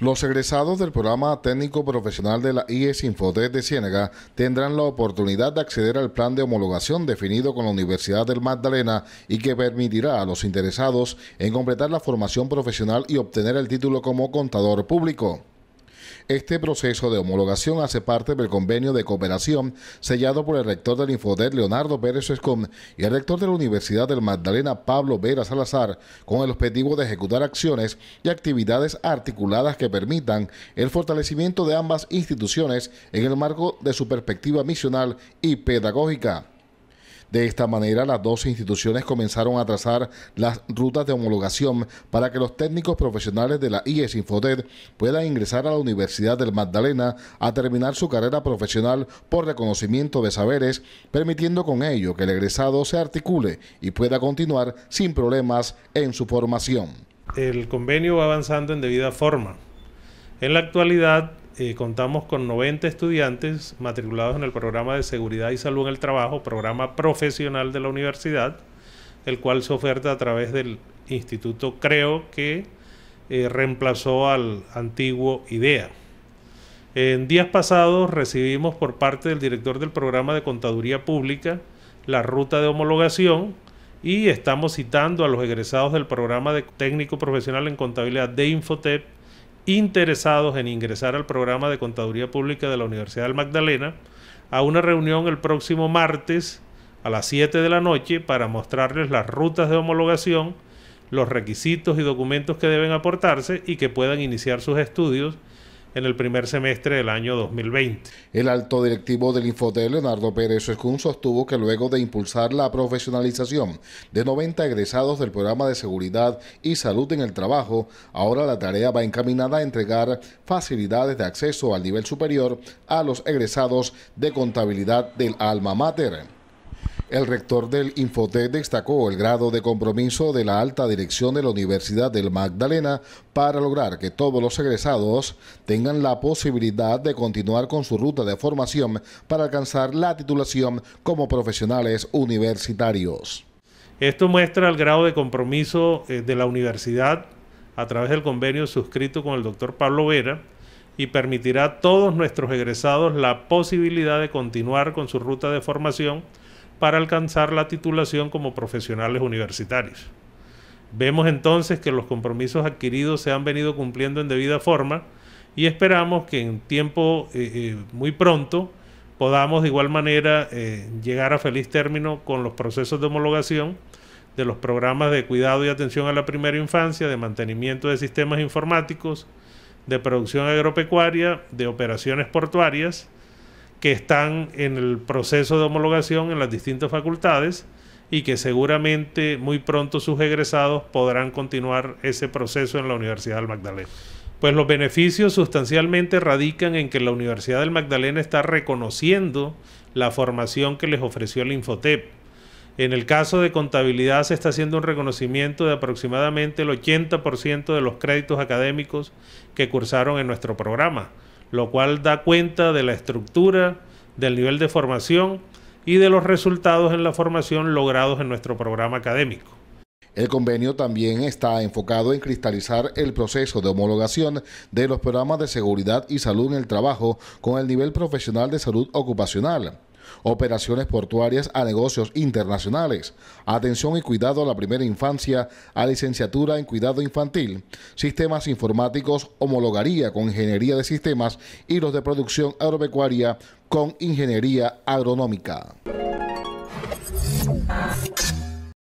Los egresados del programa técnico profesional de la IES Infotec de Ciénaga tendrán la oportunidad de acceder al plan de homologación definido con la Universidad del Magdalena y que permitirá a los interesados en completar la formación profesional y obtener el título como contador público. Este proceso de homologación hace parte del convenio de cooperación sellado por el rector del Infoder, Leonardo Pérez Escom, y el rector de la Universidad del Magdalena, Pablo Vera Salazar, con el objetivo de ejecutar acciones y actividades articuladas que permitan el fortalecimiento de ambas instituciones en el marco de su perspectiva misional y pedagógica. De esta manera, las dos instituciones comenzaron a trazar las rutas de homologación para que los técnicos profesionales de la IES Infotet puedan ingresar a la Universidad del Magdalena a terminar su carrera profesional por reconocimiento de saberes, permitiendo con ello que el egresado se articule y pueda continuar sin problemas en su formación. El convenio va avanzando en debida forma. En la actualidad, eh, contamos con 90 estudiantes matriculados en el programa de seguridad y salud en el trabajo, programa profesional de la universidad, el cual se oferta a través del instituto Creo que eh, reemplazó al antiguo IDEA. En días pasados recibimos por parte del director del programa de contaduría pública la ruta de homologación y estamos citando a los egresados del programa de técnico profesional en contabilidad de Infotep interesados en ingresar al programa de Contaduría Pública de la Universidad del Magdalena a una reunión el próximo martes a las 7 de la noche para mostrarles las rutas de homologación, los requisitos y documentos que deben aportarse y que puedan iniciar sus estudios en el primer semestre del año 2020. El alto directivo del Infotel, Leonardo Pérez Escún, sostuvo que luego de impulsar la profesionalización de 90 egresados del programa de seguridad y salud en el trabajo, ahora la tarea va encaminada a entregar facilidades de acceso al nivel superior a los egresados de contabilidad del alma mater. El rector del Infotec destacó el grado de compromiso de la alta dirección de la Universidad del Magdalena para lograr que todos los egresados tengan la posibilidad de continuar con su ruta de formación para alcanzar la titulación como profesionales universitarios. Esto muestra el grado de compromiso eh, de la universidad a través del convenio suscrito con el doctor Pablo Vera y permitirá a todos nuestros egresados la posibilidad de continuar con su ruta de formación para alcanzar la titulación como profesionales universitarios. Vemos entonces que los compromisos adquiridos se han venido cumpliendo en debida forma y esperamos que en tiempo eh, eh, muy pronto podamos de igual manera eh, llegar a feliz término con los procesos de homologación de los programas de cuidado y atención a la primera infancia, de mantenimiento de sistemas informáticos, de producción agropecuaria, de operaciones portuarias que están en el proceso de homologación en las distintas facultades y que seguramente muy pronto sus egresados podrán continuar ese proceso en la Universidad del Magdalena. Pues los beneficios sustancialmente radican en que la Universidad del Magdalena está reconociendo la formación que les ofreció el Infotep. En el caso de contabilidad se está haciendo un reconocimiento de aproximadamente el 80% de los créditos académicos que cursaron en nuestro programa lo cual da cuenta de la estructura, del nivel de formación y de los resultados en la formación logrados en nuestro programa académico. El convenio también está enfocado en cristalizar el proceso de homologación de los programas de seguridad y salud en el trabajo con el nivel profesional de salud ocupacional operaciones portuarias a negocios internacionales, atención y cuidado a la primera infancia, a licenciatura en cuidado infantil, sistemas informáticos, homologaría con ingeniería de sistemas y los de producción agropecuaria con ingeniería agronómica.